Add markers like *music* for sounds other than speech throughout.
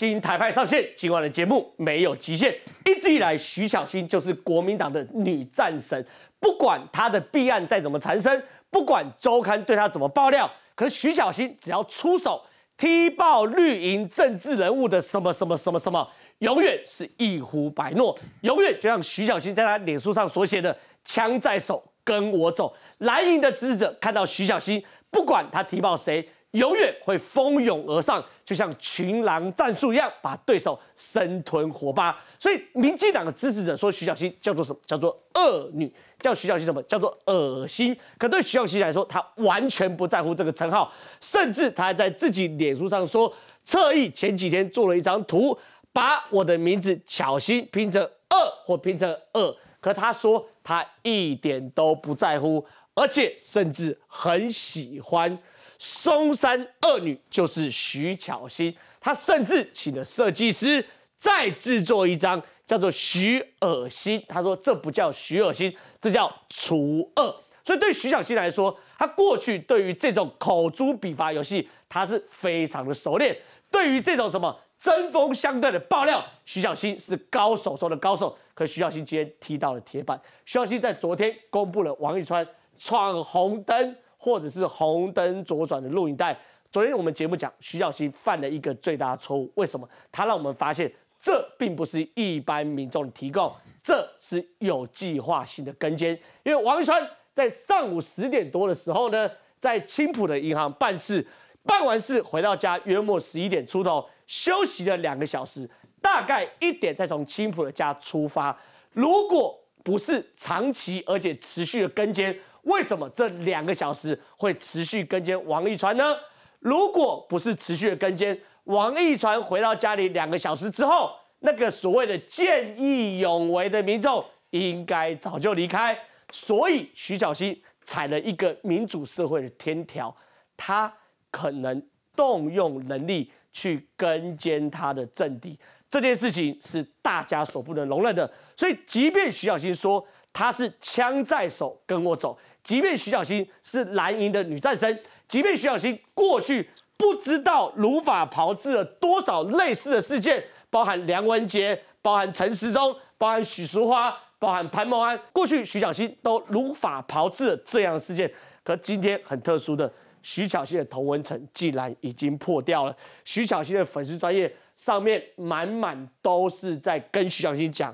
新台派上线，今晚的节目没有极限。一直以来，徐小新就是国民党的女战神，不管她的弊案再怎么缠身，不管周刊对她怎么爆料，可是徐小新只要出手踢爆绿营政治人物的什么什么什么什么，永远是一呼百诺，永远就像徐小新在她脸书上所写的：“枪在手，跟我走。”蓝营的支持者看到徐小新，不管他踢爆谁。永远会蜂拥而上，就像群狼战术一样，把对手生吞活扒。所以，民进党的支持者说徐小溪叫做什么？叫做恶女，叫徐小溪什么？叫做恶心。可对徐小溪来说，他完全不在乎这个称号，甚至他还在自己脸书上说，特意前几天做了一张图，把我的名字巧心拼成恶，或拼成恶。可他说他一点都不在乎，而且甚至很喜欢。嵩山恶女就是徐巧芯，她甚至请了设计师再制作一张，叫做徐恶心。她说：“这不叫徐恶心，这叫除恶。”所以对徐小芯来说，她过去对于这种口诛笔伐游戏，她是非常的熟练。对于这种什么针锋相对的爆料，徐小新是高手中的高手。可徐小新今天踢到了铁板。徐小新在昨天公布了王一川闯红灯。或者是红灯左转的录影带。昨天我们节目讲，徐小新犯了一个最大的错误。为什么？他让我们发现，这并不是一般民众提供，这是有计划性的跟监。因为王川在上午十点多的时候呢，在青浦的银行办事，办完事回到家约莫十一点出头，休息了两个小时，大概一点再从青浦的家出发。如果不是长期而且持续的跟监，为什么这两个小时会持续跟监王一川呢？如果不是持续的跟监，王一川回到家里两个小时之后，那个所谓的见义勇为的民众应该早就离开。所以徐小新踩了一个民主社会的天条，他可能动用能力去跟监他的政敌，这件事情是大家所不能容忍的。所以，即便徐小新说他是枪在手，跟我走。即便徐小新是蓝营的女战神，即便徐小新过去不知道如法炮制了多少类似的事件，包含梁文杰、包含陈时中、包含许淑花、包含潘谋安，过去徐小新都如法炮制了这样的事件。可今天很特殊的，徐小新的同文层竟然已经破掉了。徐小新的粉丝专业上面满满都是在跟徐小新讲：“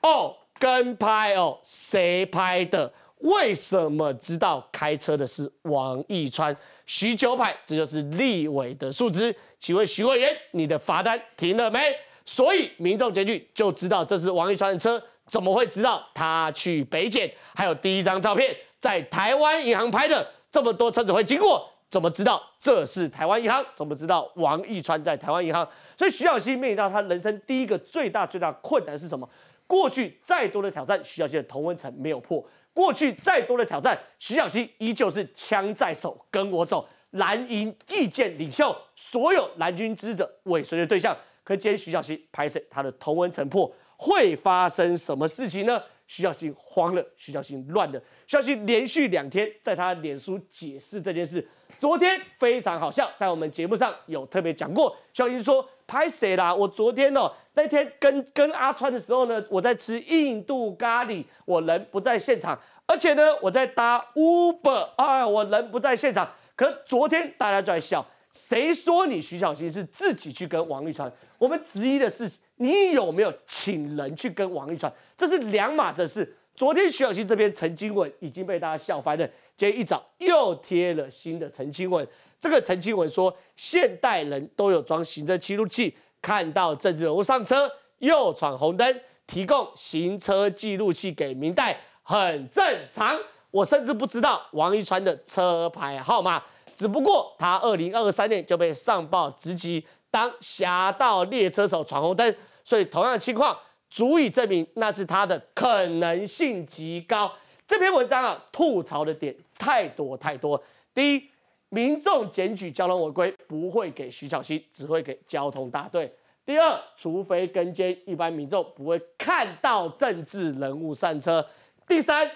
哦，跟拍哦，谁拍的？”为什么知道开车的是王一川？徐九派，这就是立委的素字。请问徐委员，你的罚单停了没？所以民众结聚就知道这是王一川的车。怎么会知道他去北检？还有第一张照片在台湾银行拍的，这么多车子会经过，怎么知道这是台湾银行？怎么知道王一川在台湾银行？所以徐小溪面临到他人生第一个最大最大困难是什么？过去再多的挑战，徐小溪的同门城没有破。过去再多的挑战，徐小溪依旧是枪在手，跟我走。蓝营意见领袖，所有蓝军支持尾随的对象，可今天徐小溪拍摄他的同文成破，会发生什么事情呢？徐小新慌了，徐小新乱了。小新连续两天在他脸书解释这件事。昨天非常好笑，在我们节目上有特别讲过。小新说：“拍谁啦？我昨天哦，那天跟跟阿川的时候呢，我在吃印度咖喱，我人不在现场。而且呢，我在搭 Uber，哎，我人不在现场。可昨天大家就在笑，谁说你徐小新是自己去跟王立川？我们质疑的是。”你有没有请人去跟王一川？这是两码子事。昨天徐小溪这边澄清文已经被大家笑翻了，今天一早又贴了新的澄清文。这个澄清文说，现代人都有装行车记录器，看到政治人物上车又闯红灯，提供行车记录器给明代很正常。我甚至不知道王一川的车牌号码，只不过他二零二三年就被上报直级，当侠盗猎车手闯红灯，所以同样的情况足以证明那是他的可能性极高。这篇文章啊，吐槽的点太多太多。第一，民众检举交通违规不会给徐巧新，只会给交通大队。第二，除非跟监一般民众不会看到政治人物上车。第三，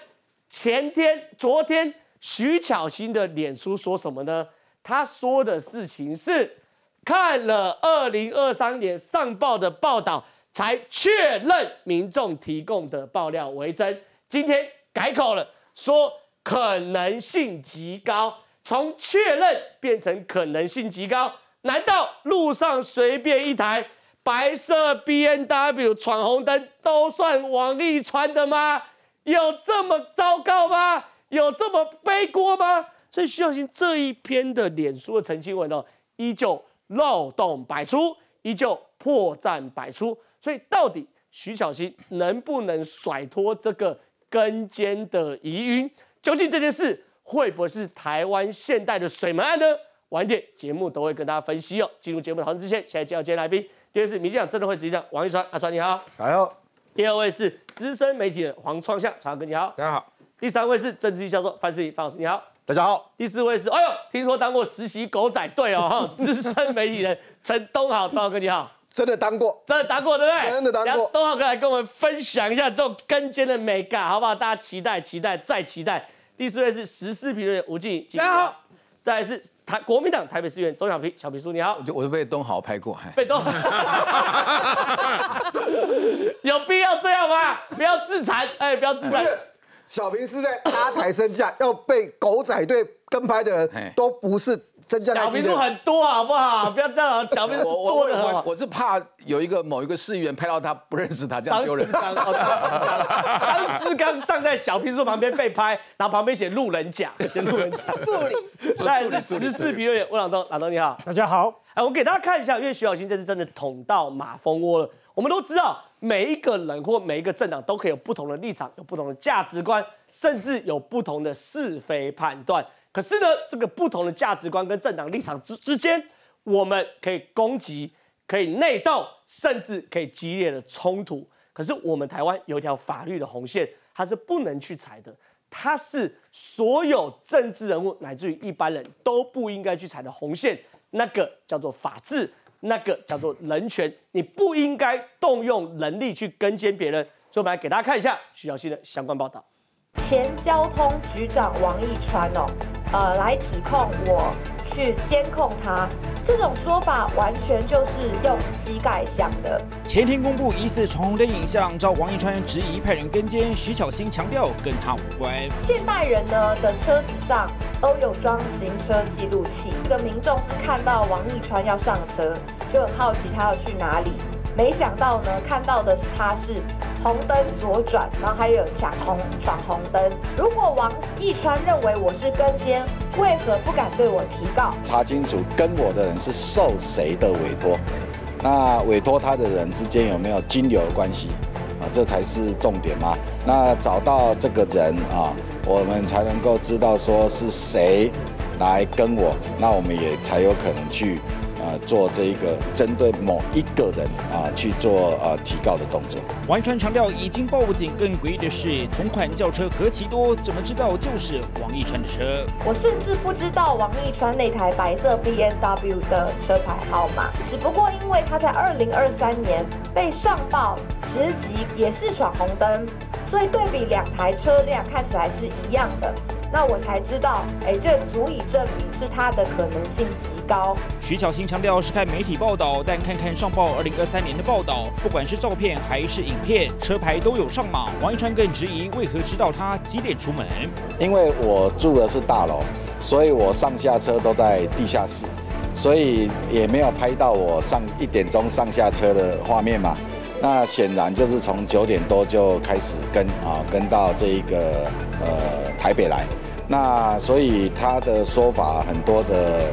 前天、昨天，徐巧芯的脸书说什么呢？他说的事情是。看了二零二三年上报的报道，才确认民众提供的爆料为真。今天改口了，说可能性极高，从确认变成可能性极高。难道路上随便一台白色 B N W 闯红灯都算王立川的吗？有这么糟糕吗？有这么背锅吗？所以徐耀兴这一篇的脸书的澄清文哦，依旧。漏洞百出，依旧破绽百出，所以到底徐小新能不能甩脱这个根尖的疑云？究竟这件事会不会是台湾现代的水门案呢？晚点节目都会跟大家分析哦。进入节目讨论之前，现在就要接来宾。第一位是民进党真的会执行王一川阿川你好。来哦。第二位是资深媒体人黄创夏，创哥你好。大家好。第三位是政治系教授范世怡，范老师你好。大家好，第四位是，哎呦，听说当过实习狗仔队哦，*laughs* 资深媒体人陈东豪，东豪哥你好，真的当过，真的当过对不对？真的当过。东豪哥来跟我们分享一下这种跟尖的美感，好不好？大家期待、期待、再期待。第四位是十四评论吴静，家好。再来是台国民党台北市议员周小平，小平叔你好。就我就被东豪拍过，被东豪。*laughs* *laughs* 有必要这样吗？不要自残，哎，不要自残。小平是在拉台身下，要被狗仔队跟拍的人都不是身下。小平叔很多，好不好？不要这样，*laughs* 小平叔。我我我我是怕有一个某一个议员拍到他不认识他这样丢人。张思刚，刚站在小平叔旁边被拍，然后旁边写路人甲，写路人甲。助理，那也是十四摄员。我朗东，朗东你好，大家好。哎，我给大家看一下，因为徐小新这次真的捅到马蜂窝了。我们都知道。每一个人或每一个政党都可以有不同的立场，有不同的价值观，甚至有不同的是非判断。可是呢，这个不同的价值观跟政党立场之之间，我们可以攻击，可以内斗，甚至可以激烈的冲突。可是我们台湾有一条法律的红线，它是不能去踩的，它是所有政治人物乃至于一般人都不应该去踩的红线。那个叫做法治。那个叫做人权，你不应该动用能力去跟监别人。所以我们来给大家看一下徐小新的相关报道。前交通局长王义川哦，呃，来指控我。去监控他，这种说法完全就是用膝盖想的。前天公布疑似闯红灯影像，遭王一川质疑派人跟监，徐巧芯强调跟他无关。现代人呢的车子上都有装行车记录器，一个民众是看到王一川要上车，就很好奇他要去哪里。没想到呢，看到的是他是红灯左转，然后还有抢红闯红灯。如果王一川认为我是跟奸，为何不敢对我提告？查清楚跟我的人是受谁的委托，那委托他的人之间有没有金流的关系啊？这才是重点嘛。那找到这个人啊，我们才能够知道说是谁来跟我，那我们也才有可能去。啊，做这一个针对某一个人啊去做啊提高的动作。王一川强调已经报警。更诡异的是，同款轿车何其多，怎么知道就是王一川的车？我甚至不知道王一川那台白色 B M W 的车牌号码。只不过因为他在二零二三年被上报，职级也是闯红灯，所以对比两台车辆看起来是一样的。那我才知道，哎，这足以证明是他的可能性极高。徐小明强调是看媒体报道，但看看上报二零二三年的报道，不管是照片还是影片，车牌都有上马。王一川更质疑为何知道他几点出门？因为我住的是大楼，所以我上下车都在地下室，所以也没有拍到我上一点钟上下车的画面嘛。那显然就是从九点多就开始跟啊，跟到这一个呃。台北来，那所以他的说法很多的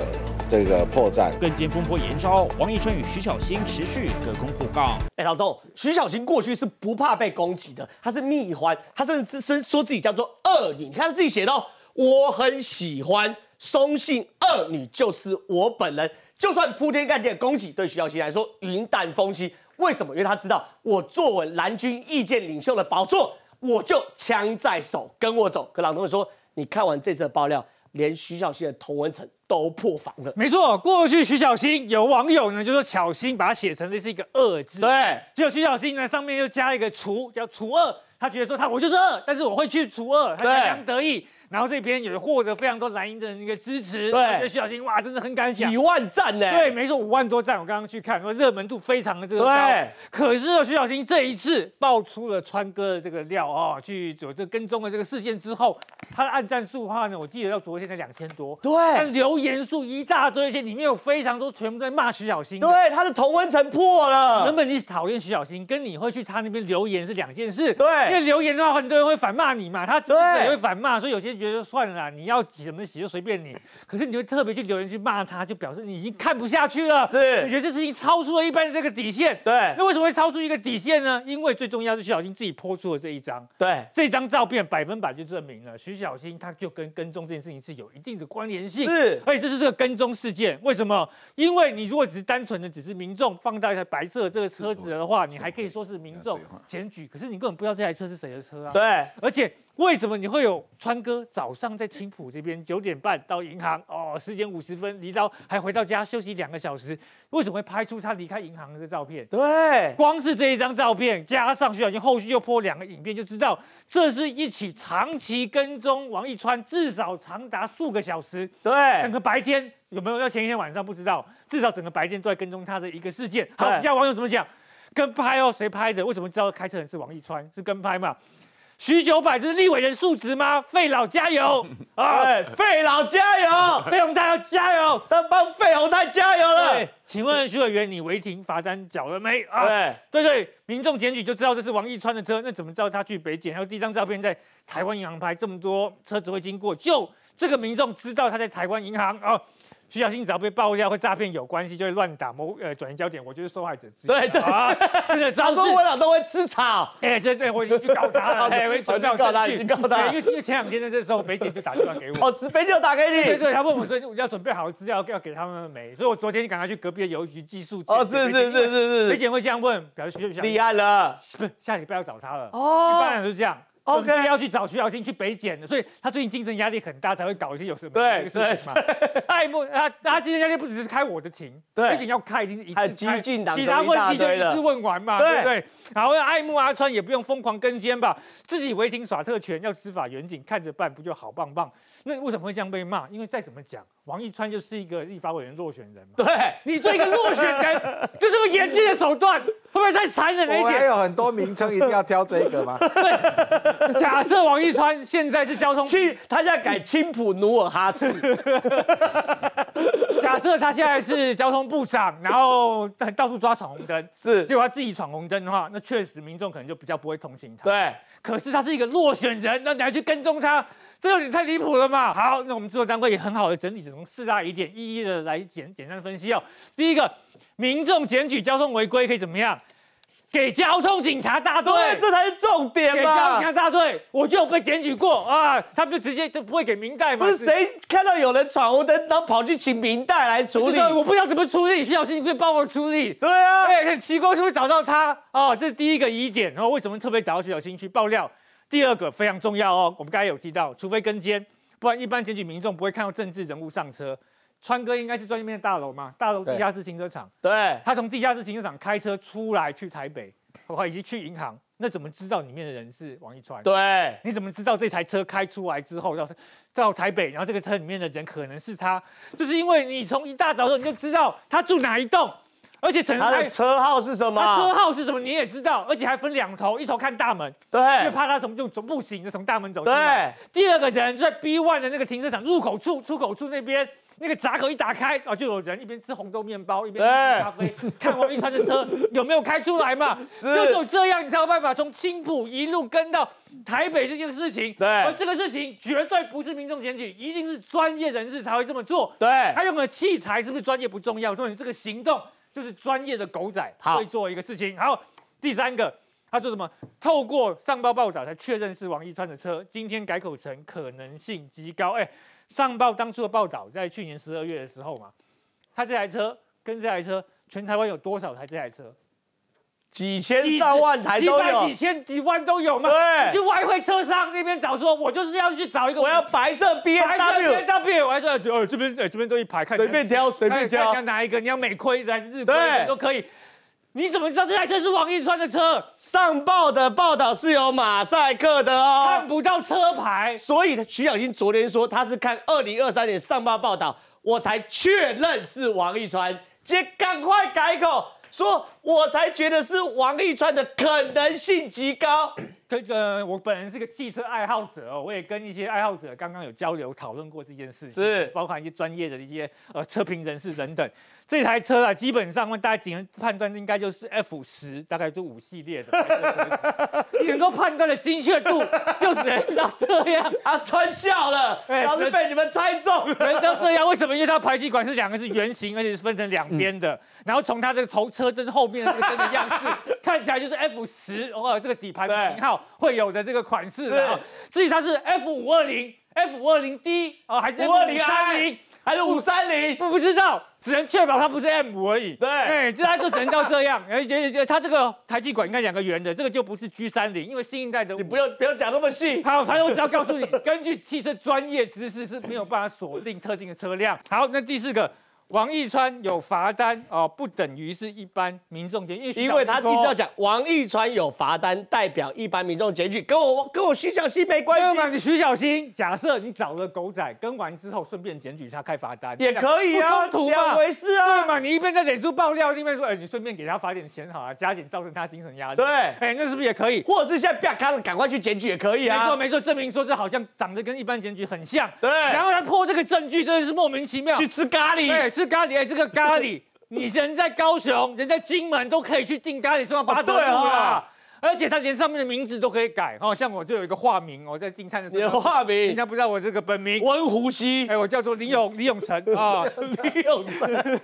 这个破绽。更见风波延烧，王一春与徐小新持续隔空互告。哎，老豆，徐小新过去是不怕被攻击的，他是蜜獾，他甚至自身说自己叫做恶女。你看他自己写的，我很喜欢松信恶女就是我本人，就算铺天盖地的攻击，对徐小新来说云淡风轻。为什么？因为他知道我坐稳蓝军意见领袖的宝座。我就枪在手，跟我走。可老同学说，你看完这次的爆料，连徐小新的童文晨都破防了。没错，过去徐小新有网友呢就说，小心把它写成这是一个二字，对，结果徐小新呢上面又加了一个除，叫除二。他觉得说他我就是二，但是我会去除二，他洋洋得意。然后这边也获得非常多蓝营的那个支持，对徐小新哇，真的很敢想，几万赞呢？对，没错，五万多赞，我刚刚去看，说热门度非常的这个高。对，可是徐小新这一次爆出了川哥的这个料啊，去走这跟踪了这个事件之后，他的暗赞数的话呢，我记得到昨天才两千多，对，但留言数一大堆，这里面有非常多，全部在骂徐小新。对，他的同温层破了，原本你讨厌徐小新，跟你会去他那边留言是两件事，对，因为留言的话，很多人会反骂你嘛，他也会反骂，所以有些。觉得算了，你要洗怎么洗就随便你。*laughs* 可是你就特别去留言去骂他，就表示你已经看不下去了。是，你觉得这事情超出了一般的这个底线。对，那为什么会超出一个底线呢？因为最重要是徐小新自己泼出了这一张。对，这张照片百分百就证明了徐小新他就跟跟踪这件事情是有一定的关联性。是，而且这是个跟踪事件。为什么？因为你如果只是单纯的只是民众放大一台白色这个车子的话，你还可以说是民众检举。可是你根本不知道这台车是谁的车啊。对，而且。为什么你会有川哥早上在青浦这边九点半到银行哦，十点五十分离到还回到家休息两个小时？为什么会拍出他离开银行的照片？对，光是这一张照片加上徐小军后续又播两个影片，就知道这是一起长期跟踪王一川至少长达数个小时。对，整个白天有没有？要前一天晚上不知道，至少整个白天都在跟踪他的一个事件。好，底下网友怎么讲，跟拍哦，谁拍的？为什么知道开车人是王一川？是跟拍嘛？许九这是立委的数值吗？费老加油啊！费老加油，费宏泰要加油，他 *laughs* 帮费宏泰加油了。请问徐委员，你违停罚单缴了没？对对对，民众检举就知道这是王一川的车，那怎么知道他去北检？还有第一张照片在台湾银行拍，这么多车子会经过，就这个民众知道他在台湾银行啊。徐小新只要被爆料会诈骗有关系，就会乱打某呃转移焦点，我觉得受害者。对对啊，早说我俩都会吃草。哎，对对，我已经 *laughs* 去告他了，哎、准备告他，已经告他。因为因为前两天的时候，北检就打电话给我，哦，北检打给你。对对，他问我说我要准备好资料要要给他们没？所以我昨天赶快去隔壁。别邮局技宿。哦，是是是是是北检会这样问，表示徐小立案了，不是下礼拜要找他了哦，一般是这样，OK，要去找徐小新去北检的，所以他最近竞争压力很大，才会搞一些有什么对情嘛爱慕他他竞争压力不只是开我的庭，对，不仅要开，一定是一次前进就一问完嘛，对对，然后爱慕阿川也不用疯狂跟监吧，自己违停耍特权，要司法严谨看着办，不就好棒棒。那为什么会这样被骂？因为再怎么讲，王一川就是一个立法委员落选人嘛。对，*laughs* 你做一个落选人，就这么严峻的手段，会不会再残忍一点？我还有很多名称，一定要挑这个吗？*laughs* 对，假设王一川现在是交通他他在改青浦努尔哈赤。*laughs* 假设他现在是交通部长，然后到处抓闯红灯，是，结果他自己闯红灯的话，那确实民众可能就比较不会同情他。对，可是他是一个落选人，那你还去跟踪他？这有点太离谱了嘛！好，那我们制作单位也很好的整理，从四大疑点一一的来简简单分析哦。第一个，民众检举交通违规可以怎么样？给交通警察大队，这才是重点嘛！交通警察大队，我就被检举过啊，他们就直接就不会给明代吗？不是谁看到有人闯红灯，然后跑去请明代来处理？我不知道怎么处理，徐小新，你可以帮我处理。对啊，哎，很奇怪，是不是找到他啊，这是第一个疑点。然后为什么特别找到徐小新去爆料？第二个非常重要哦，我们刚才有提到，除非跟监，不然一般检举民众不会看到政治人物上车。川哥应该是专业面大楼嘛，大楼地下室停车场，对他从地下室停车场开车出来去台北，以及去银行，那怎么知道里面的人是王一川？对，你怎么知道这台车开出来之后到到台北，然后这个车里面的人可能是他？就是因为你从一大早的时候你就知道他住哪一栋。而且整台的车号是什么？车号是什么？你也知道，而且还分两头，一头看大门，对，就怕他从就总步行的从大门走进来。对，第二个人在 B one 的那个停车场入口处、出口处那边，那个闸口一打开，哦，就有人一边吃红豆面包，一边喝咖啡，*laughs* 看王一川的车有没有开出来嘛？是，就有这样，你才有办法从青浦一路跟到台北这件事情。对，而这个事情绝对不是民众检举，一定是专业人士才会这么做。对，他用的器材是不是专业不重要，重要你这个行动。就是专业的狗仔会做一个事情，好，第三个，他说什么？透过上报报道才确认是王一川的车，今天改口成可能性极高。哎，上报当初的报道在去年十二月的时候嘛，他这台车跟这台车，全台湾有多少台这台车？几千上万台都有，几千几万都有嘛。对，你去外汇车商那边找，说我就是要去找一个，我要白色 B W，白色 B W。这边我说，呃，这边呃，这边都一排，看随便挑，随便挑。你要哪一个？你要美亏的还是日亏的都可以。你怎么知道这台车是王一川的车？上报的报道是有马赛克的哦，看不到车牌。所以徐小新昨天说他是看二零二三年上报报道，我才确认是王一川。姐，赶快改口。说，我才觉得是王一川的可能性极高。*coughs* 这个，我本人是个汽车爱好者哦，我也跟一些爱好者刚刚有交流讨论过这件事情，是包括一些专业的一些呃测评人士等等。这台车啊，基本上我大家，只能判断，应该就是 F 十，大概就五系列的。*laughs* 你能够判断的精确度就只能到这样 *laughs* 啊，穿笑了，老要是被你们猜中了。就是到这样，为什么？因为它排气管是两个是圆形，而且是分成两边的。然后从它这个头车身后面的这个灯的样式 *laughs* 看起来就是 F 十，哇，这个底盘型号会有的这个款式。至于它是 F 五二零、F 五二零 D 哦，还是五二零三零？还是五三零，不不知道，只能确保它不是 M 五而已。对，哎，这它就只能到这样。哎，*laughs* 它这个排气管，应该两个圆的，这个就不是 G 三零，因为新一代的。你不要不要讲那么细。好，常荣，我只要告诉你，根据汽车专业知识是没有办法锁定特定的车辆。好，那第四个。王一川有罚单哦，不等于是一般民众检举，因为他一直要讲王一川有罚单代表一般民众检举，跟我跟我徐小新没关系。嘛？你徐小新，假设你找了狗仔跟完之后，顺便检举他开罚单也可以啊，两回事啊。对嘛？你一边在脸书爆料，另外说，哎，你顺便给他罚点钱好了，加紧造成他精神压力。对，哎，那是不是也可以？或者是现在了，赶快去检举也可以啊。没错没错，证明说这好像长得跟一般检举很像。对，然后他破这个证据真的是莫名其妙。去吃咖喱。是咖喱，哎，这个咖喱，你人在高雄，人在金门，都可以去订咖喱，是把对了。而且他连上面的名字都可以改哦，像我就有一个化名哦，在订餐的时候，化名人家不知道我这个本名温胡西，哎，我叫做李勇、*laughs* 李永成啊，李永成，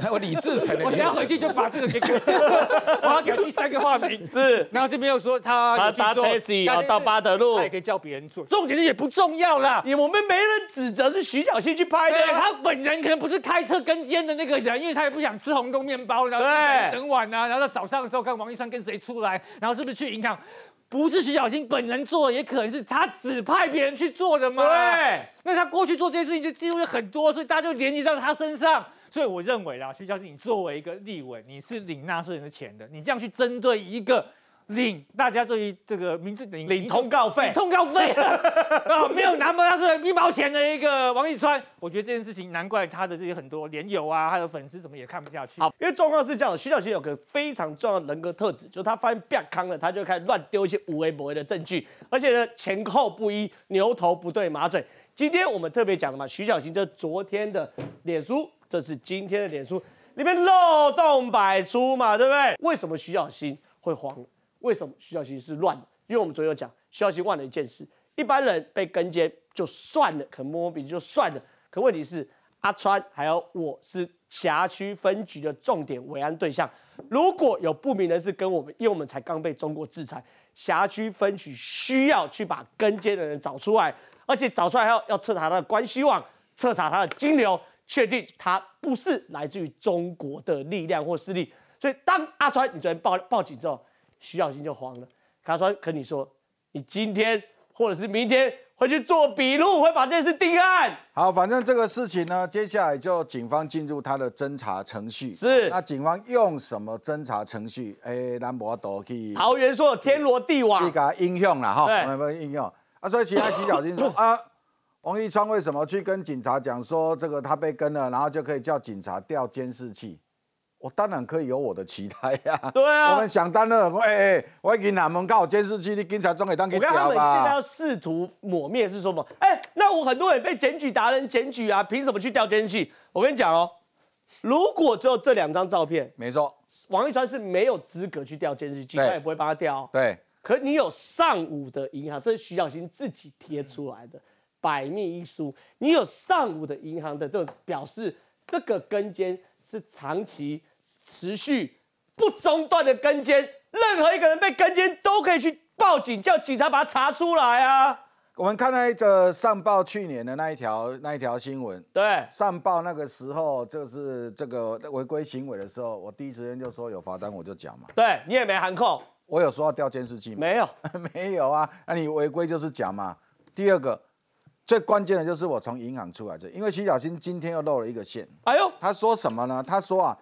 还有李志成。我等下回去就把这个给改，*laughs* 我要改第三个化名。是，然后这边又说他他 taxi 好到巴德路，他也可以叫别人做，重点是也不重要啦，为我们没人指责是徐小新去拍的，他本人可能不是开车跟间的那个人，因为他也不想吃红豆面包，然后整晚呢，然后到早上的时候看王一川跟谁出来，然后。是不是去银行？不是徐小青本人做，也可能是他指派别人去做的嘛？对，那他过去做这件事情就记录了很多，所以大家就联系到他身上。所以我认为啦，徐小姐，你作为一个立委，你是领纳税人的钱的，你这样去针对一个。领大家对于这个名字领领通告费，通告费啊，没有拿，他是一毛钱的一个王一川。我觉得这件事情难怪他的这些很多连友啊，还有粉丝怎么也看不下去。好，因为状况是这样的，徐小新有个非常重要的人格特质，就是他发现被康了，他就开始乱丢一些无为不为的证据，而且呢前后不一，牛头不对马嘴。今天我们特别讲了嘛，徐小新这昨天的脸书，这是今天的脸书里面漏洞百出嘛，对不对？为什么徐小新会慌？为什么徐小琪是乱的？因为我们昨天有讲，徐小琪忘了一件事：一般人被跟监就算了，可能摸摸鼻子就算了。可问题是，阿川还有我是辖区分局的重点维安对象。如果有不明人士跟我们，因为我们才刚被中国制裁，辖区分局需要去把跟监的人找出来，而且找出来还要要彻查他的关系网，彻查他的金流，确定他不是来自于中国的力量或势力。所以，当阿川你昨天报报警之后，徐小新就慌了，他说：“跟你说，你今天或者是明天会去做笔录，会把这件事定案。好，反正这个事情呢，接下来就警方进入他的侦查程序。是，那警方用什么侦查程序？哎，拿什么刀去？桃园说天罗地网，你给他应用了哈？对，应用。啊，所以其他徐小新说 *laughs* 啊，王一川为什么去跟警察讲说这个他被跟了，然后就可以叫警察调监视器？”我当然可以有我的期待呀。*laughs* 对啊，我们想当然，哎哎，我以前哪门靠监视器？你警察装一张给调我看他们现在要试图抹灭，是什么？哎，那我很多人被检举，达人检举啊，凭什么去调监视器？我跟你讲哦，如果只有这两张照片，没错，王一川是没有资格去调监视器，他也不会帮他调。对。可你有上午的银行，这是徐小新自己贴出来的《百密一疏》，你有上午的银行的，就表示这个根尖。是长期持续不中断的跟监，任何一个人被跟监都可以去报警，叫警察把他查出来啊。我们看到一个上报去年的那一条那一条新闻，对，上报那个时候就是这个违规行为的时候，我第一时间就说有罚单我就讲嘛。对你也没函控，我有说要调监视器吗？没有，*laughs* 没有啊。那你违规就是讲嘛。第二个。最关键的就是我从银行出来这，因为徐小新今天又露了一个线。哎呦，他说什么呢？他说啊，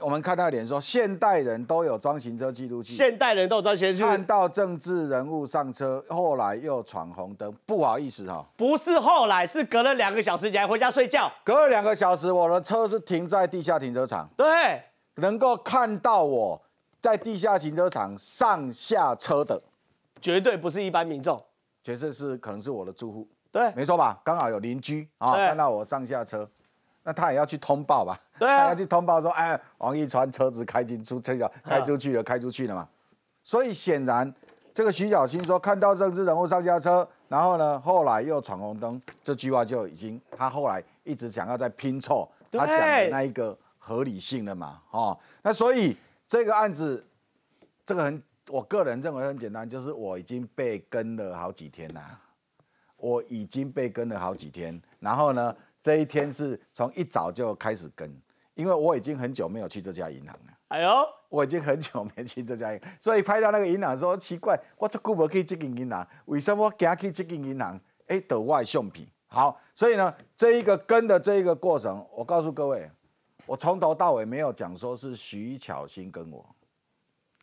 我们看他脸说，现代人都有装行车记录器，现代人都有装行车记录。看到政治人物上车，后来又闯红灯，不好意思哈，不是后来，是隔了两个小时，你还回家睡觉？隔了两个小时，我的车是停在地下停车场。对，能够看到我在地下停车场上下车的，绝对不是一般民众，绝对是可能是我的住户。对，没错吧？刚好有邻居啊，看到我上下车，那他也要去通报吧？对，*laughs* 他要去通报说，哎，王一川车子开进出车，开出去了，开出去了嘛。所以显然，这个徐小新说看到政治人物上下车，然后呢，后来又闯红灯，这句话就已经他后来一直想要再拼凑他讲的那一个合理性了嘛？哦，那所以这个案子，这个很，我个人认为很简单，就是我已经被跟了好几天了。我已经被跟了好几天，然后呢，这一天是从一早就开始跟，因为我已经很久没有去这家银行了。哎呦，我已经很久没去这家，行，所以拍到那个银行说奇怪，我这么不去这间银行？为什么今天去这间银行？哎，德外送品。好，所以呢，这一个跟的这一个过程，我告诉各位，我从头到尾没有讲说是徐巧芯跟我，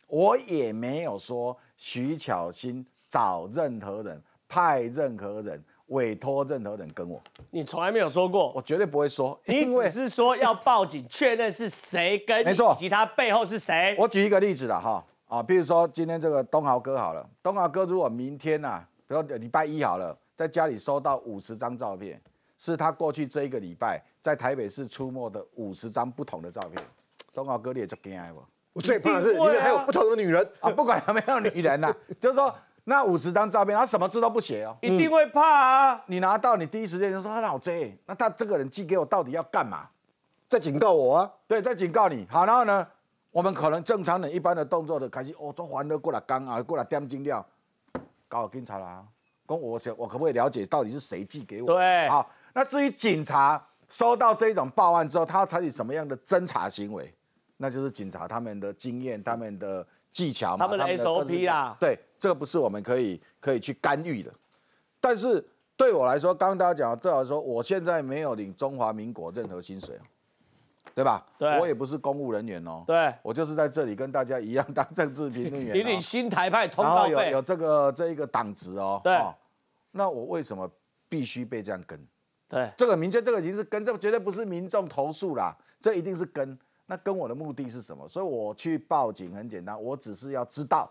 我也没有说徐巧芯找任何人。派任何人委托任何人跟我，你从来没有说过，我绝对不会说，你只是说要报警确认是谁跟，没错，以及他背后是谁。我举一个例子了哈，啊，比如说今天这个东豪哥好了，东豪哥如果明天呐，比如礼拜一好了，在家里收到五十张照片，是他过去这一个礼拜在台北市出没的五十张不同的照片，东豪哥你也惊啊我，我最怕的是因为还有不同的女人啊，不管有没有女人呐，就是说。那五十张照片，他什么字都不写哦，一定会怕啊！你拿到，你第一时间就说他老贼，那他这个人寄给我到底要干嘛？在警告我？啊？对，在警告你。好，然后呢，我们可能正常人一般的动作的开始，哦，做环了过来刚啊，过来点金料，搞警察了，跟我我我可不可以了解到底是谁寄给我？对，好。那至于警察收到这一种报案之后，他要采取什么样的侦查行为？那就是警察他们的经验，他们的。技巧，嘛，他们很熟皮啦。对，这个不是我们可以可以去干预的。但是对我来说，刚刚大家讲，对我来说，我现在没有领中华民国任何薪水，对吧？对。我也不是公务人员哦。对。我就是在这里跟大家一样当政治评论员，立 *laughs* 新台派通道。然有有这个这一个党职哦。对。那我为什么必须被这样跟？对。这个明确，这个已经是跟，这个绝对不是民众投诉啦，这一定是跟。那跟我的目的是什么？所以我去报警很简单，我只是要知道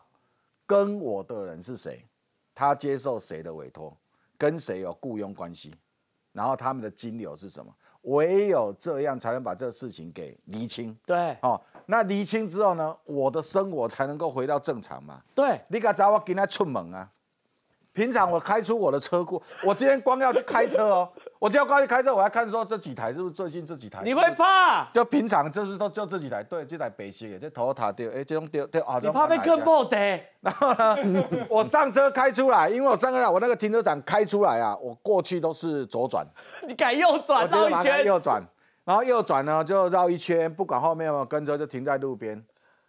跟我的人是谁，他接受谁的委托，跟谁有雇佣关系，然后他们的金流是什么，唯有这样才能把这个事情给厘清。对，哦，那厘清之后呢，我的生活才能够回到正常嘛？对，你敢找我今天出门啊？平常我开出我的车库，*laughs* 我今天光要去开车哦，我只要光去开车，我还看说这几台是不是最近这几台？你会怕？就平常就是都就这几台，对，这台北西的这头塔掉，哎，这种掉掉啊，你怕被割不的？然后呢，我上车开出来，因为我上个我那个停车场开出来啊，我过去都是左转，*laughs* 你改右转绕一圈，右转，然后右转呢就绕一圈，不管后面有没有跟车，就停在路边。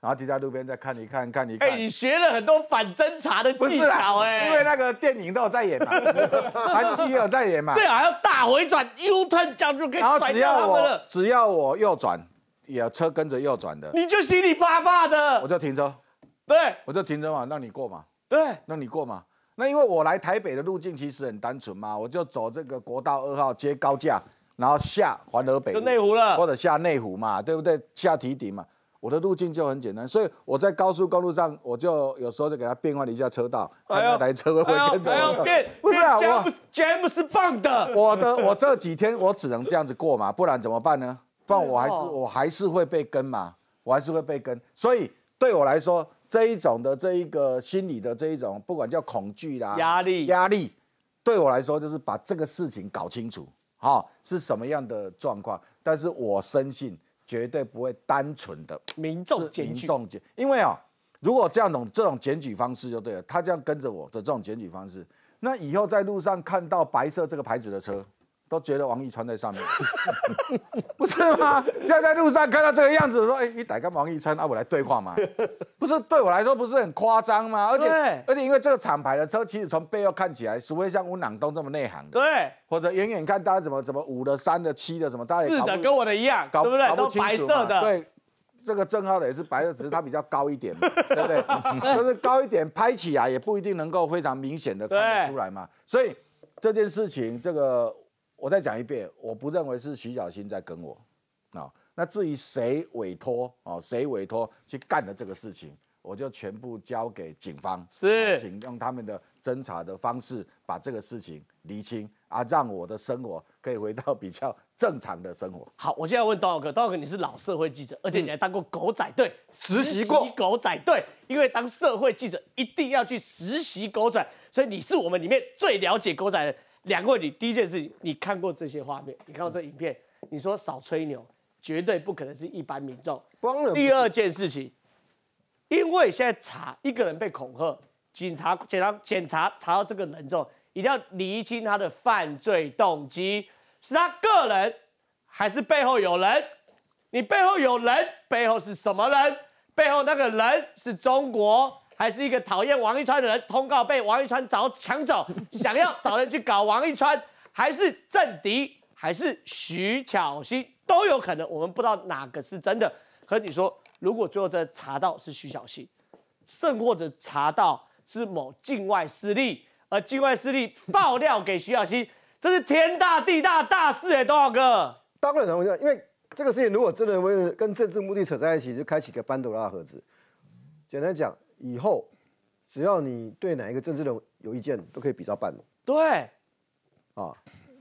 然后停在路边再看你看看你，哎，你学了很多反侦查的技巧哎，因为那个电影都有在演嘛，*laughs* 韩剧也有在演嘛，最好要大回转，右 turn 角就可以甩掉了。只要我只要我右转，也车跟着右转的，你就心里怕怕的。我就停车，对，我就停车嘛，让你过嘛，对，让你过嘛。那因为我来台北的路径其实很单纯嘛，我就走这个国道二号接高架，然后下环河北，就内湖了，或者下内湖嘛，对不对？下提顶嘛。我的路径就很简单，所以我在高速公路上，我就有时候就给他变换了一下车道，看那台车会不会跟着我。变不是啊，James 棒的。我的我这几天我只能这样子过嘛，不然怎么办呢？不然我还是我还是会被跟嘛，我还是会被跟。所以对我来说，这一种的这一个心理的这一种，不管叫恐惧啦、压力压力，对我来说就是把这个事情搞清楚，哈，是什么样的状况。但是我深信。绝对不会单纯的民众检举，因为啊，如果这样种这种检举方式就对了，他这样跟着我的这种检举方式，那以后在路上看到白色这个牌子的车。都觉得王一川在上面，*laughs* 不是吗？现在在路上看到这个样子，说哎，你逮个王一川，那我来对话嘛？*laughs* 不是对我来说不是很夸张吗？而且而且因为这个厂牌的车，其实从背后看起来，除非像温朗东这么内行的，对，或者远远看大家怎么怎么五的、三的、七的什么，是的，跟我的一样，对不对？都白色的，对，这个正号的也是白色，只是它比较高一点，*laughs* 对不对？但是高一点拍起来也不一定能够非常明显的看得出来嘛。所以这件事情，这个。我再讲一遍，我不认为是徐小新在跟我，啊，那至于谁委托啊，谁委托去干的这个事情，我就全部交给警方，是，请用他们的侦查的方式把这个事情厘清啊，让我的生活可以回到比较正常的生活。好，我现在问道哥，道哥你是老社会记者，而且你还当过狗仔队实习过狗仔队，因为当社会记者一定要去实习狗仔，所以你是我们里面最了解狗仔的。两个问题，第一件事情，你看过这些画面？你看过这影片？你说少吹牛，绝对不可能是一般民众。第二件事情，因为现在查一个人被恐吓，警察、检查检查查到这个人之后，一定要厘清他的犯罪动机，是他个人，还是背后有人？你背后有人，背后是什么人？背后那个人是中国。还是一个讨厌王一川的人，通告被王一川找抢走，*laughs* 想要找人去搞王一川，还是政敌，还是徐巧芯都有可能，我们不知道哪个是真的。可你说，如果最后再查到是徐巧芯，甚或者查到是某境外势力，而境外势力爆料给徐巧芯，这是天大地大大事哎，多少个？当然重因为这个事情如果真的为跟政治目的扯在一起，就开启个班多拉盒子。简单讲。以后，只要你对哪一个政治人有意见，都可以比照办。对，啊，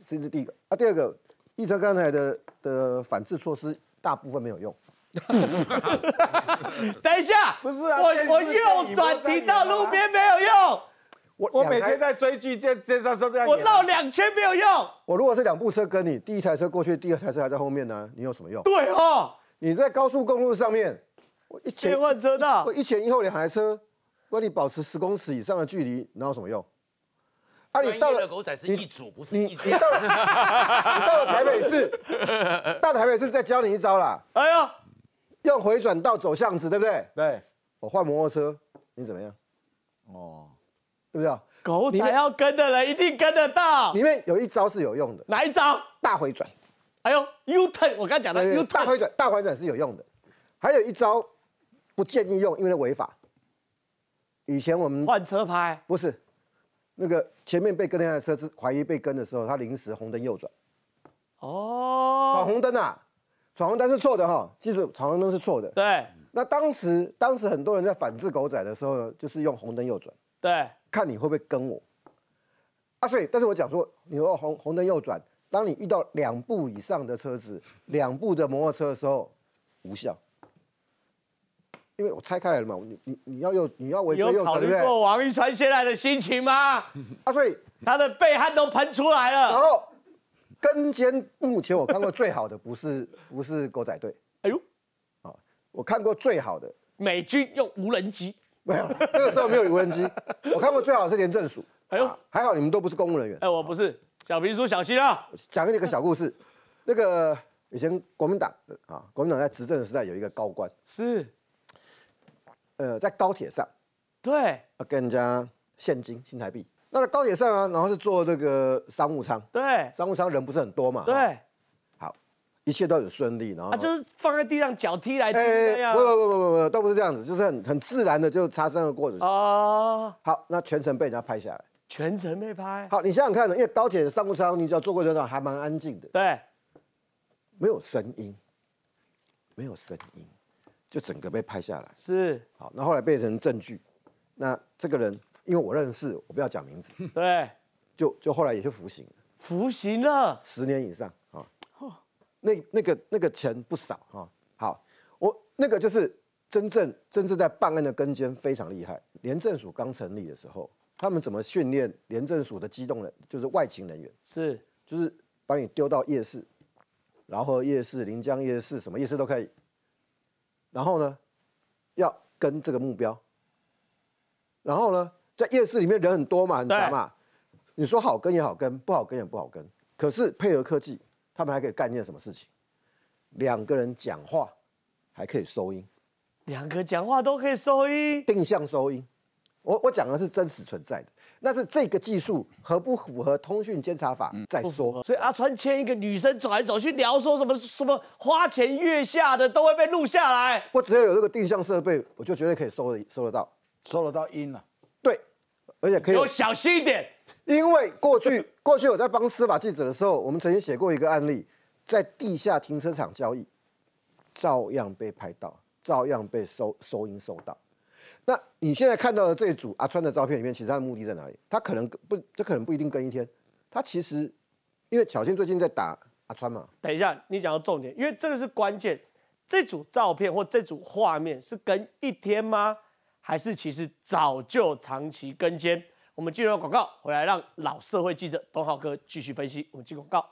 这是第一个啊。第二个，一晨刚才的的反制措施，大部分没有用。*laughs* 等一下，不是啊，我我又转停到路边没有用。我我每天在追剧，在电视上说这样。我绕两千没有用。我如果是两部车跟你，第一台车过去，第二台车还在后面呢，你有什么用？对哦，你在高速公路上面。一千万车道，一前一后两台车，为你保持十公尺以上的距离，能有什么用？啊，你到了狗仔是一组，不是你你到了台北市，到了台北市再教你一招啦。哎呦，用回转道走巷子，对不对？对，我换摩托车，你怎么样？哦，对不对啊？狗仔要跟的人一定跟得到。里面有一招是有用的，哪一招？大回转。哎呦，U turn，我刚讲的 U turn，大回转，大回转是有用的。还有一招。不建议用，因为违法。以前我们换车牌不是，那个前面被跟那的车子怀疑被跟的时候，他临时红灯右转。哦，闯红灯啊！闯红灯是错的哈，记住，闯红灯是错的。对。那当时，当时很多人在反制狗仔的时候，就是用红灯右转。对。看你会不会跟我。啊，所以，但是我讲说，你说红红灯右转，当你遇到两部以上的车子，两部的摩托车的时候，无效。因为我拆开来了嘛，你你你要又你要违背又不考虑过王一川现在的心情吗？啊，所以他的背汗都喷出来了。然后，跟尖目前我看过最好的不是 *laughs* 不是狗仔队。哎呦，啊，我看过最好的美军用无人机。没有那个时候没有无人机。*laughs* 我看过最好的是廉政署。哎呦，还好你们都不是公务人员。哎，我不是。小平叔小心啊！讲一个小故事，那个以前国民党啊，国民党在执政的时代有一个高官是。呃，在高铁上，对，跟人家现金新台币。那高铁上啊，然后是坐那个商务舱，对，商务舱人不是很多嘛，对，好，一切都很顺利，然后，啊，就是放在地上脚踢来踢去不不不不不，都不是这样子，就是很很自然的就擦身而过的哦。好，那全程被人家拍下来，全程被拍，好，你想想看呢，因为高铁商务舱你只要坐过的话，还蛮安静的，对，没有声音，没有声音。就整个被拍下来，是好，那后来变成证据。那这个人，因为我认识，我不要讲名字。*laughs* 对，就就后来也去服刑了。服刑了十年以上啊。哦。那那个那个钱不少啊。好，我那个就是真正真正在办案的根尖非常厉害。廉政署刚成立的时候，他们怎么训练廉政署的机动人，就是外勤人员？是，就是把你丢到夜市，然后夜市、临江夜市，什么夜市都可以。然后呢，要跟这个目标。然后呢，在夜市里面人很多嘛，杂嘛，你说好跟也好跟，不好跟也不好跟。可是配合科技，他们还可以干件什么事情？两个人讲话，还可以收音。两个讲话都可以收音。定向收音。我我讲的是真实存在的，那是这个技术合不符合通讯监察法再说。所以阿川牵一个女生走来走去聊，说什么什么花前月下的都会被录下来。我只要有这个定向设备，我就绝对可以收得收得到，收得到音了。对，而且可以。我小心一点，因为过去过去我在帮司法记者的时候，我们曾经写过一个案例，在地下停车场交易，照样被拍到，照样被收收音收到。那你现在看到的这一组阿川的照片里面，其实他的目的在哪里？他可能不，这可能不一定跟一天。他其实因为小新最近在打阿川嘛。等一下，你讲到重点，因为这个是关键。这组照片或这组画面是跟一天吗？还是其实早就长期跟监？我们进入广告，回来让老社会记者董浩哥继续分析。我们进广告。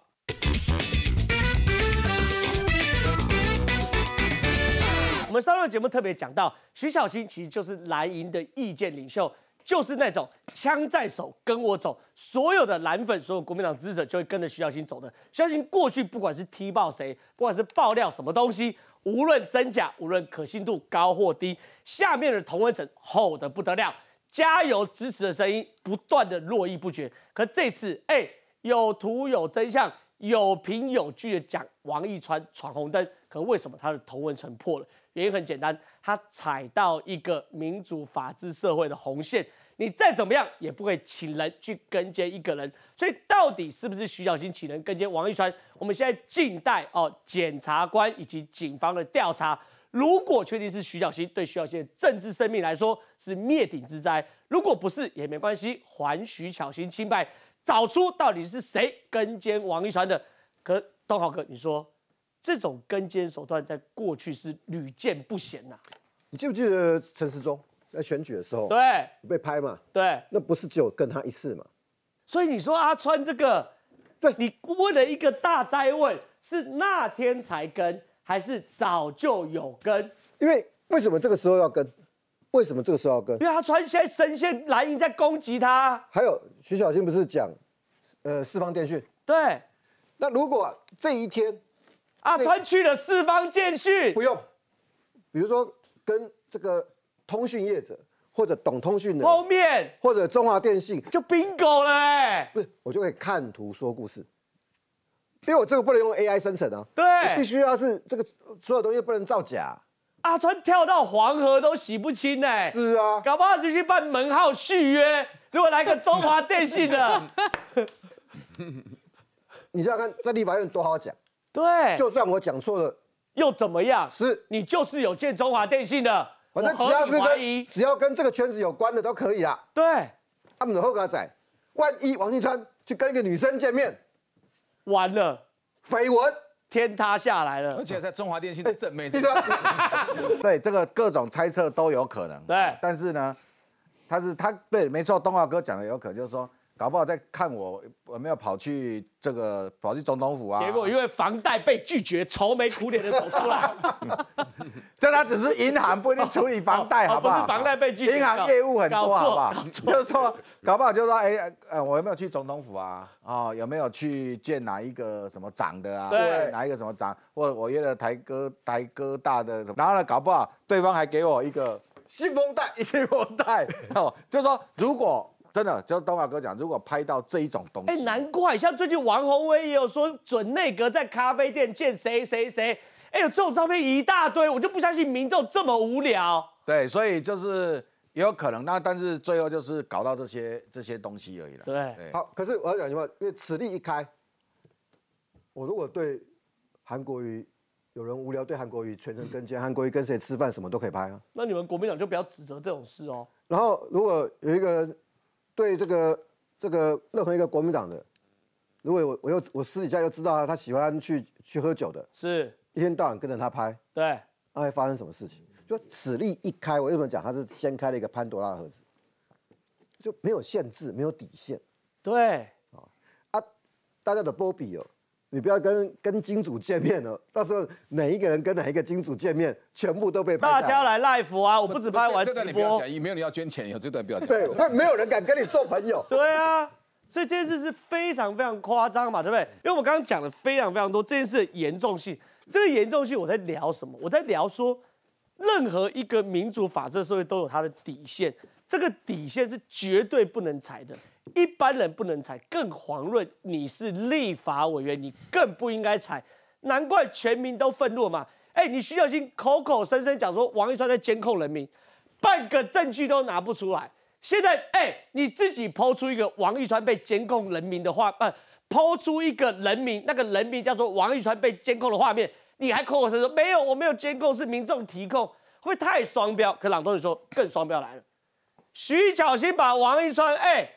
我们上段节目特别讲到，徐小新其实就是蓝营的意见领袖，就是那种枪在手，跟我走，所有的蓝粉，所有国民党支持者就会跟着徐小新走的。相信过去不管是踢爆谁，不管是爆料什么东西，无论真假，无论可信度高或低，下面的同文层厚的不得了，加油支持的声音不断的络绎不绝。可这次，哎，有图有真相，有凭有据的讲王一川闯红灯，可为什么他的同文层破了？原因很简单，他踩到一个民主法治社会的红线，你再怎么样也不会请人去跟监一个人。所以到底是不是徐小新请人跟监王一川，我们现在静待哦检察官以及警方的调查。如果确定是徐小新，对徐小新的政治生命来说是灭顶之灾；如果不是，也没关系，还徐小新清白，找出到底是谁跟监王一川的。可东豪哥，你说？这种跟监手段在过去是屡见不鲜呐。你记不记得陈时中在选举的时候，对被拍嘛？对，那不是只有跟他一次嘛？所以你说阿川这个，对，你问了一个大灾问：是那天才跟，还是早就有跟？因为为什么这个时候要跟？为什么这个时候要跟？因为他川现在神陷蓝营在攻击他。还有徐小新不是讲，呃，四方电讯？对。那如果这一天。阿川去了四方建讯，不用。比如说跟这个通讯业者或者懂通讯的，后面或者中华电信就冰狗了哎。不是，我就可以看图说故事，因为我这个不能用 AI 生成啊。对，必须要是这个所有东西不能造假。阿川跳到黄河都洗不清哎。是啊，搞不好要去办门号续约。如果来个中华电信的，*laughs* 你想想看，在立法院多好讲。对，就算我讲错了，又怎么样？是，你就是有见中华电信的，反正只要是跟只要跟这个圈子有关的都可以啦。对，他们的后个仔，万一王俊川去跟一个女生见面，完了，绯闻，天塌下来了。而且在中华电信的这，你 *laughs* 对这个各种猜测都有可能。对，但是呢，他是他对，没错，东华哥讲的有可，就是说。搞不好再看我有没有跑去这个跑去总统府啊？结果因为房贷被拒绝，愁眉苦脸的走出来。*laughs* 这他只是银行不一定处理房贷，好不好？不是房贷被拒绝，银行业务很多，好不好？就是说，搞不好就是说，哎呃，我有没有去总统府啊？哦，有没有去见哪一个什么长的啊？对，哪一个什么长？或者我约了台哥台哥大的什么？然后呢，搞不好对方还给我一个信封袋，信封袋哦，就是说如果。真的，就东华哥讲，如果拍到这一种东西，哎，难怪像最近王宏威也有说，准内阁在咖啡店见谁谁谁，哎呦，这种照片一大堆，我就不相信民众这么无聊。对，所以就是也有可能，那但是最后就是搞到这些这些东西而已了。对，好，可是我要讲句话，因为此例一开，我如果对韩国瑜有人无聊，对韩国瑜全程跟监，韩国瑜跟谁吃饭，什么都可以拍啊。那你们国民党就不要指责这种事哦。然后，如果有一个人。对这个这个任何一个国民党的，如果我我又我私底下又知道他喜欢去去喝酒的，是一天到晚跟着他拍，对，那会发生什么事情？就此例一开，我什么讲？他是掀开了一个潘多拉盒子，就没有限制，没有底线。对，啊大家的波比哦。你不要跟跟金主见面了，到时候哪一个人跟哪一个金主见面，全部都被大家来赖福啊！我不止拍完，这段你不要讲义，没有你要捐钱，有这段不要讲。对，没有人敢跟你做朋友。对啊，所以这件事是非常非常夸张嘛，对不对？因为我刚刚讲了非常非常多，这件事严重性，这个严重性我在聊什么？我在聊说，任何一个民主法治社会都有它的底线。这个底线是绝对不能踩的，一般人不能踩，更遑论你是立法委员，你更不应该踩。难怪全民都愤怒嘛！哎，你徐小新口口声声讲说王一川在监控人民，半个证据都拿不出来。现在哎，你自己抛出一个王一川被监控人民的画，呃，抛出一个人民，那个人名叫做王一川被监控的画面，你还口口声说没有，我没有监控，是民众提供，会不会太双标？可朗东你说更双标来了。徐巧芯把王一川哎，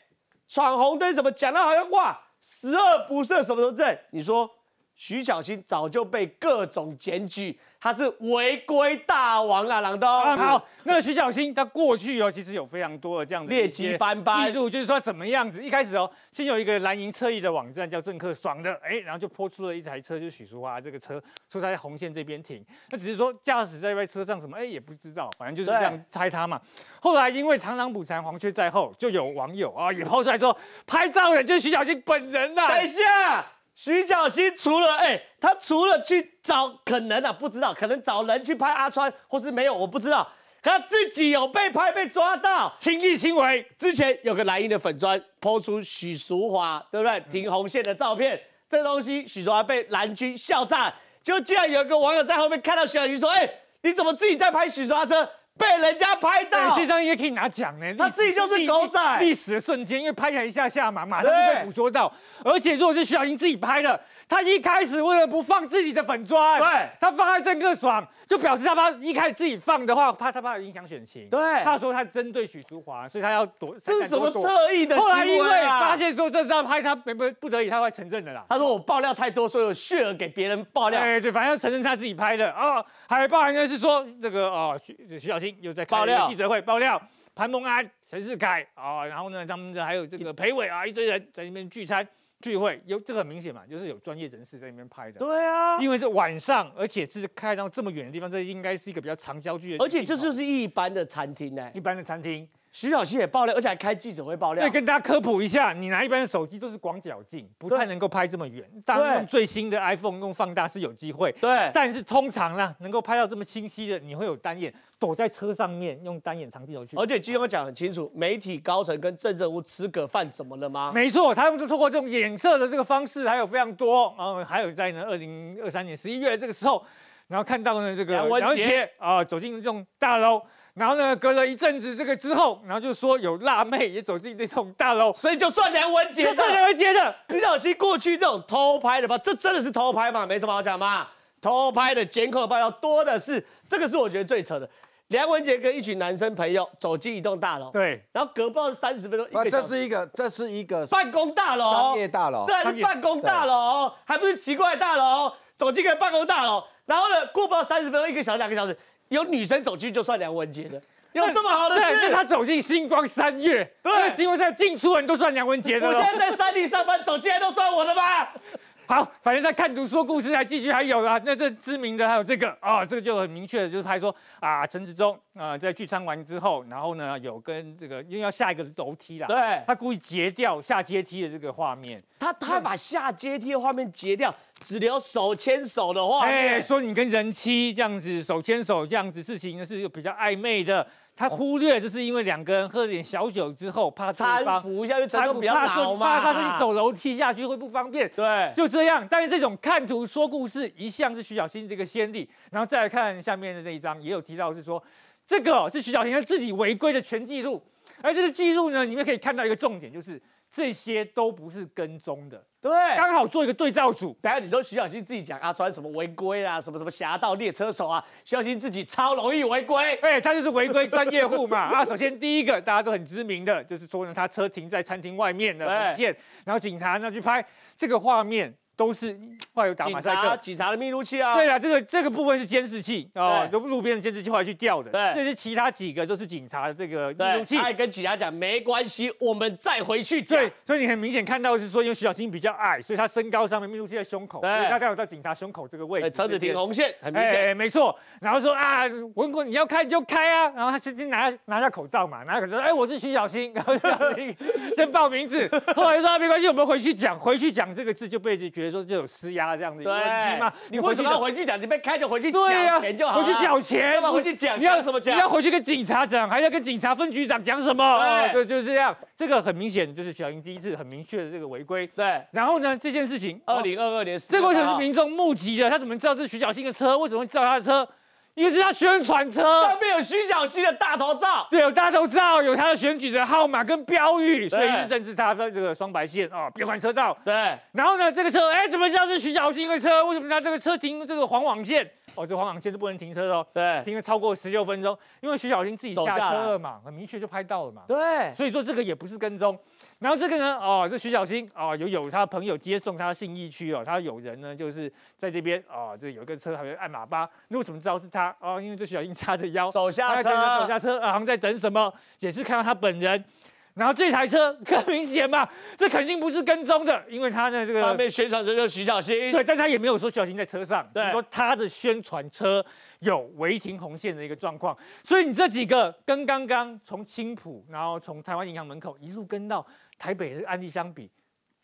闯红灯怎么讲的？好像哇，十恶不赦，什么都正。你说，徐巧芯早就被各种检举。他是违规大王啊，朗东。好，那徐小新他过去哦，其实有非常多的这样的劣迹斑斑。录，就是说怎么样子？一开始哦，先有一个蓝银侧翼的网站叫政客爽的，哎，然后就泼出了一台车，就是许淑华这个车出差红线这边停。那只是说驾驶在外车上什么，哎，也不知道，反正就是这样猜他嘛。后来因为螳螂捕蝉，黄雀在后，就有网友啊也抛出来说拍照的，就是徐小新本人啊。等一下。徐小新除了哎，他除了去找可能啊，不知道，可能找人去拍阿川，或是没有，我不知道。他自己有被拍被抓到，亲力亲为。之前有个蓝鹰的粉砖抛出许淑华，对不对？停红线的照片，这东西许淑华被蓝军笑炸。就竟然有个网友在后面看到小鱼说：“哎，你怎么自己在拍许淑华？”车？”被人家拍到，这张也可以拿奖呢。他自己就是狗仔，历史的瞬间，因为拍来一下下嘛，马上就被捕捉到。而且如果是徐小英自己拍的。他一开始为了不放自己的粉砖，对他放在郑克爽，就表示他怕一开始自己放的话，怕他怕影响选情，对，他说他针对许淑华，所以他要躲。这是什么恶意的啊？后来因为发现说这是拍，他没不不得已，他会承认的啦。他说我爆料太多，所以我血儿给别人爆料。哎，对，反正承认他自己拍的啊。海报应该是说这个哦，徐徐小新又在开记者会爆料，潘孟安、陈世凯啊，然后呢，他们这还有这个裴伟啊，一堆人在那边聚餐。聚会有这个很明显嘛，就是有专业人士在那边拍的。对啊，因为是晚上，而且是开到这么远的地方，这应该是一个比较长焦距的。而且这就是一般的餐厅呢，一般的餐厅。徐小溪也爆料，而且还开记者会爆料。对，跟大家科普一下，你拿一般的手机都是广角镜，不太能够拍这么远。当然用最新的 iPhone 用放大是有机会，对。但是通常呢，能够拍到这么清晰的，你会有单眼躲在车上面用单眼长镜头去。而且记者讲很清楚，媒体高层跟治人物吃个饭怎么了吗？没错，他用就透过这种眼色的这个方式，还有非常多。然后还有在呢，二零二三年十一月这个时候，然后看到呢这个杨文杰啊走进这种大楼。然后呢，隔了一阵子这个之后，然后就说有辣妹也走进这栋大楼，所以就算梁文杰的 *laughs* 梁文杰的李老心过去那种偷拍的吧，这真的是偷拍嘛？没什么好讲嘛，偷拍的控的爆料多的是，这个是我觉得最扯的。梁文杰跟一群男生朋友走进一栋大楼，对，然后隔不到三十分钟，那这是一个这是一个办公大楼、商业大楼，这是办公大楼，还不是奇怪大楼，走进一个办公大楼，然后呢，过不到三十分钟，一个小时、两个小时。有女生走进就算梁文杰的，有这么好的事？他走进星光三月，对，基本在进出人都算梁文杰的。我现在在山里上班，走进来都算我的吗？好，反正在看图说故事，还继续还有啦。那这知名的还有这个啊，这个就很明确的就是拍说啊，陈子忠啊，在聚餐完之后，然后呢有跟这个因为要下一个楼梯啦。对，他故意截掉下阶梯的这个画面，他他把下阶梯的画面截掉，只留手牵手的画面。哎，说你跟人妻这样子手牵手这样子事情，是比较暧昧的。他忽略，就是因为两个人喝了点小酒之后，怕搀扶一下，就为这啪比较老嘛，怕你走楼梯下去会不方便。对，就这样。但是这种看图说故事一向是徐小新这个先例，然后再来看下面的那一张，也有提到是说，这个是徐小他自己违规的全记录，而这个记录呢，你们可以看到一个重点就是。这些都不是跟踪的，对，刚好做一个对照组。等下你说徐小新自己讲阿川什么违规啊，什么什么侠盗列车手啊，徐小新自己超容易违规，*laughs* 哎，他就是违规专业户嘛。*laughs* 啊，首先第一个大家都很知名的就是说呢，他车停在餐厅外面的红见，然后警察呢去拍这个画面。都是画有打马赛克，警察的密录器啊，对啦，这个这个部分是监视器啊，路边的监视器，后来去调的。对，这是其他几个都是警察的这个密录器。他还跟警察讲没关系，我们再回去对，所以你很明显看到是说，因为徐小新比较矮，所以他身高上面密录器在胸口，所以他刚好到警察胸口这个位置。车子停红线，很明显，没错。然后说啊，文哥你要开就开啊。然后他先拿拿下口罩嘛，拿下口罩，哎，我是徐小新，然后徐小菁先报名字，后来说没关系，我们回去讲，回去讲这个字就被这。所以说就有施压这样子的问题吗？你为什么要回去讲？你被开着回去讲钱就好，回去缴钱，不回去讲。你要什么讲？你要回去跟警察讲，还要跟警察分局长讲什么？哎，就就这样，这个很明显就是小英第一次很明确的这个违规。对，然后呢这件事情，二零二二年，这个为什么是民众募集的？他怎么知道这是徐小新的车？为什么会知道他的车？因为是辆宣传车，上面有徐小欣的大头照，对，有大头照，有他的选举的号码跟标语，所以是政治插在这个双白线哦，别换车道，对。然后呢，这个车，哎，怎么知道是徐小欣的车？为什么他这个车停这个黄网线？哦，这黄网线是不能停车的，哦。对，停了超过十六分钟，因为徐小欣自己下车了嘛，很明确就拍到了嘛，对，所以说这个也不是跟踪。然后这个呢？哦，这徐小菁哦，有有他朋友接送他信义区哦，他有人呢，就是在这边哦，这有一个车，还有按喇叭，那为什么知道是他？哦，因为这徐小菁叉着腰 *laughs* 走下车，走下车然好像在等什么，也是看到他本人。然后这台车更 *laughs* 明显嘛，这肯定不是跟踪的，因为他呢这个被面宣传车是徐小菁，对，但他也没有说徐小菁在车上，说他的宣传车有违停红线的一个状况，所以你这几个跟刚刚从青浦，然后从台湾银行门口一路跟到。台北的案例相比，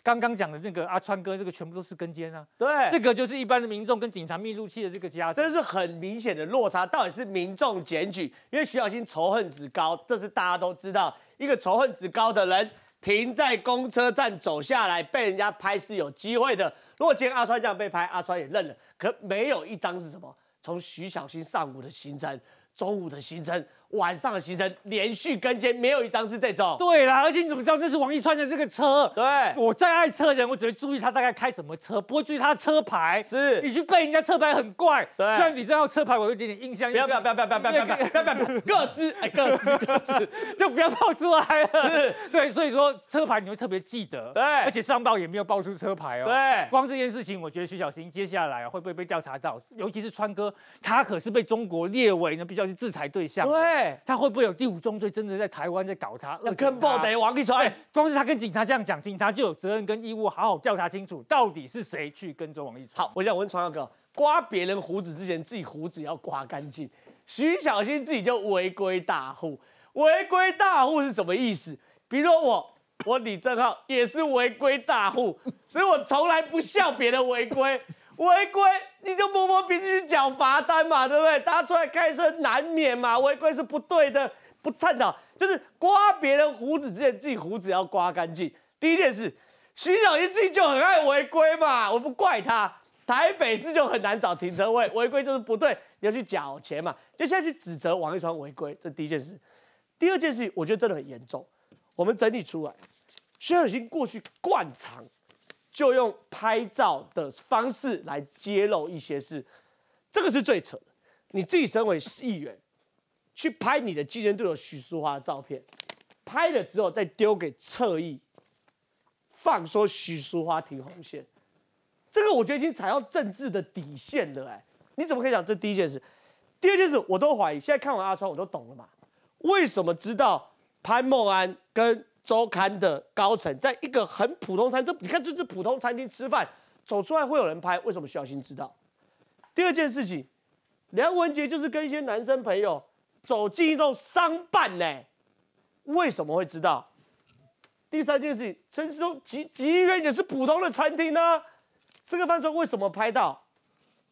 刚刚讲的那个阿川哥，这个全部都是跟尖啊，对，这个就是一般的民众跟警察密录器的这个家，真的是很明显的落差。到底是民众检举？因为徐小新仇恨值高，这是大家都知道，一个仇恨值高的人停在公车站走下来被人家拍是有机会的。如果今天阿川这样被拍，阿川也认了，可没有一张是什么？从徐小新上午的行程、中午的行程。晚上的行程连续跟前，没有一张是这种。对啦，而且你怎么知道这是王一川的这个车？对，我再爱车的人，我只会注意他大概开什么车，不会注意他的车牌。是，你去背人家车牌很怪。对，虽然你知道车牌我有一点点印象。不要不要不要不要不要不要不要，不不要要，各自哎各自各自，就不要爆出来了。是，对，所以说车牌你会特别记得。对，而且上报也没有报出车牌哦。对，光这件事情，我觉得徐小新接下来会不会被调查到？尤其是川哥，他可是被中国列为呢比较去制裁对象。对。他会不会有第五宗罪？真的在台湾在搞他？那跟不得王一川，哎，光是他跟警察这样讲，警察就有责任跟义务好好调查清楚，到底是谁去跟踪王一淳？好，我想问创耀哥，刮别人胡子之前，自己胡子要刮干净。徐小心自己就违规大户，违规大户是什么意思？比如说我，我李正浩也是违规大户，所以我从来不笑别人违规，违规。你就摸摸鼻子去缴罚单嘛，对不对？大家出来开车难免嘛，违规是不对的，不倡导就是刮别人胡子之前自己胡子要刮干净。第一件事，徐小明自己就很爱违规嘛，我不怪他。台北市就很难找停车位，违规就是不对，要去缴钱嘛。就现在去指责王一川违规，这第一件事。第二件事，我觉得真的很严重，我们整理出来，徐小明过去惯常。就用拍照的方式来揭露一些事，这个是最扯的。你自己身为议员，去拍你的竞争对手许淑华的照片，拍了之后再丢给侧翼，放说许淑华停红线，这个我觉得已经踩到政治的底线了。哎，你怎么可以讲这第一件事？第二件事我都怀疑。现在看完阿川，我都懂了嘛？为什么知道潘孟安跟？周刊的高层在一个很普通餐厅，你看这是普通餐厅吃饭，走出来会有人拍，为什么徐小昕知道？第二件事情，梁文杰就是跟一些男生朋友走进一栋商办呢，为什么会知道？第三件事情，陈世忠几几亿元也是普通的餐厅呢，这个饭桌为什么拍到？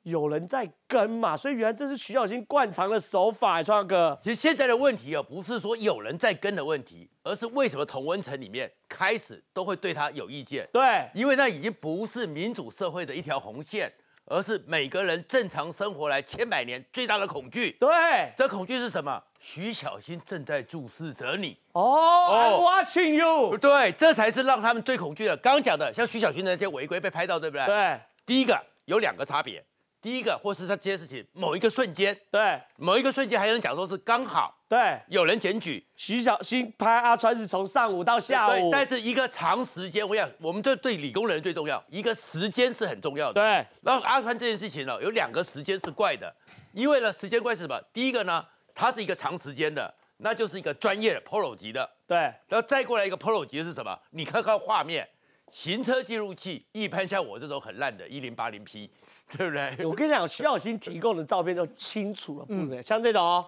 有人在跟嘛，所以原来这是徐小新惯常的手法，创哥。其实现在的问题哦，不是说有人在跟的问题，而是为什么同温层里面开始都会对他有意见？对，因为那已经不是民主社会的一条红线，而是每个人正常生活来千百年最大的恐惧。对，这恐惧是什么？徐小新正在注视着你。哦，watching you。对，这才是让他们最恐惧的。刚讲的，像徐小新那些违规被拍到，对不对？对，第一个有两个差别。第一个，或是在这件事情某一个瞬间，对，某一个瞬间，还能讲说是刚好，对，有人检举徐小新拍阿川是从上午到下午，但是一个长时间，我想我们这对理工人最重要，一个时间是很重要的，对。然后阿川这件事情呢，有两个时间是怪的，因为呢，时间怪是什么？第一个呢，它是一个长时间的，那就是一个专业的 PRO 级的，对。然后再过来一个 PRO 级的是什么？你看看画面。行车记录器一般像我这种很烂的一零八零 P，*laughs* 对不对？我跟你讲，徐小新提供的照片都清楚了，不能像这种，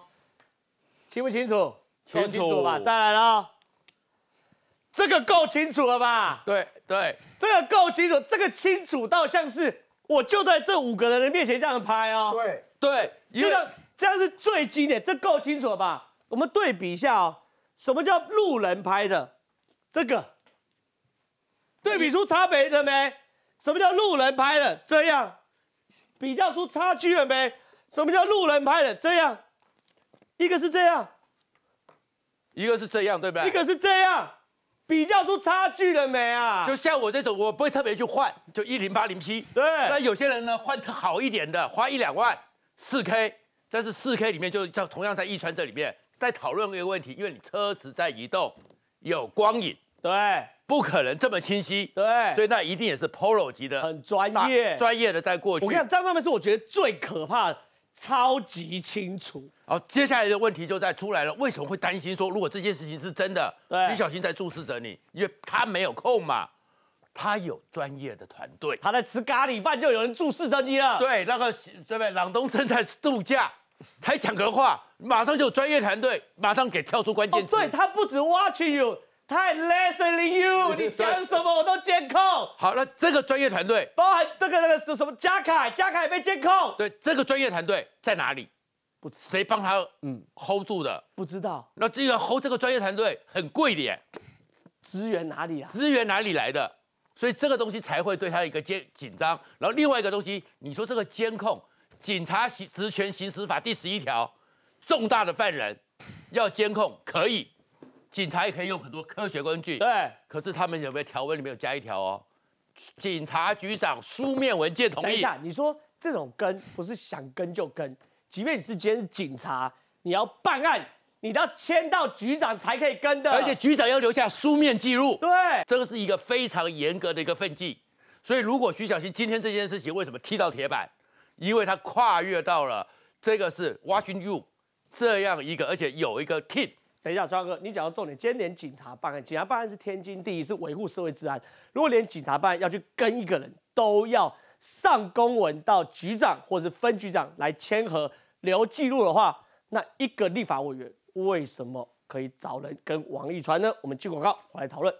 清不清楚？清楚吧，再来喽，这个够清楚了吧？对对，这个够清楚，这个清楚到像是我就在这五个人的面前这样拍哦。对对，这个这样是最经典，这够清楚了吧？我们对比一下哦，什么叫路人拍的这个？对比出差别了没？什么叫路人拍的？这样，比较出差距了没？什么叫路人拍的？这样，一个是这样，一个是这样，对不对？一个是这样，比较出差距了没啊？就像我这种，我不会特别去换，就一零八零 P。对。那有些人呢，换好一点的，花一两万，四 K。但是四 K 里面，就叫同样在一川这里面，在讨论一个问题，因为你车子在移动，有光影。对。不可能这么清晰，对，所以那一定也是 polo 级的，很专业，专业的在过去。我跟你讲，张方面是我觉得最可怕的，超级清楚。好，接下来的问题就在出来了，为什么会担心说如果这件事情是真的，你小心在注视着你，因为他没有空嘛，他有专业的团队，他在吃咖喱饭就有人注视着你了。对，那个对对？朗东正在度假，才讲个话，马上就有专业团队马上给跳出关键词。对，他不止 watching you。太 l e s t h a i n you，*laughs* 你讲什么我都监控。好，那这个专业团队包含这个那个什么加凯，加凯被监控。对，这个专业团队在哪里？不知谁帮他嗯 hold 住的？不知道。那这个 hold 这个专业团队很贵的耶。资源哪里啊？资源哪里来的？所以这个东西才会对他一个监紧张。然后另外一个东西，你说这个监控，警察行职权行使法第十一条，重大的犯人要监控可以。警察也可以用很多科学工具，对。可是他们有没有条文里面有加一条哦？警察局长书面文件同意。等一下，你说这种跟不是想跟就跟，即便你是今天警察，你要办案，你要签到局长才可以跟的。而且局长要留下书面记录。对，这个是一个非常严格的一个分级。所以如果徐小新今天这件事情为什么踢到铁板？因为他跨越到了这个是 watching you 这样一个，而且有一个 k i d 等一下，川哥，你讲到重点。今天连警察办案，警察办案是天经地义，是维护社会治安。如果连警察办案要去跟一个人都要上公文到局长或者是分局长来签合留记录的话，那一个立法委员为什么可以找人跟王玉川呢？我们接广告，我来讨论。